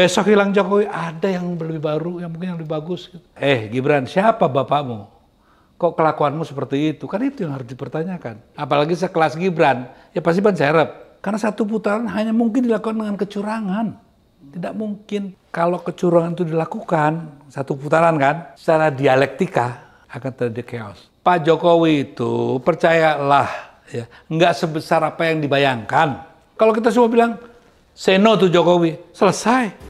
Besok hilang Jokowi, ada yang lebih baru, yang mungkin yang lebih bagus. Gitu. Eh, Gibran, siapa bapakmu? Kok kelakuanmu seperti itu? Kan itu yang harus dipertanyakan. Apalagi sekelas Gibran, ya pasti ban serep. Karena satu putaran hanya mungkin dilakukan dengan kecurangan. Tidak mungkin kalau kecurangan itu dilakukan, satu putaran kan, secara dialektika akan terjadi chaos. Pak Jokowi itu percayalah, ya, nggak sebesar apa yang dibayangkan. Kalau kita semua bilang, Seno tuh Jokowi. Selesai.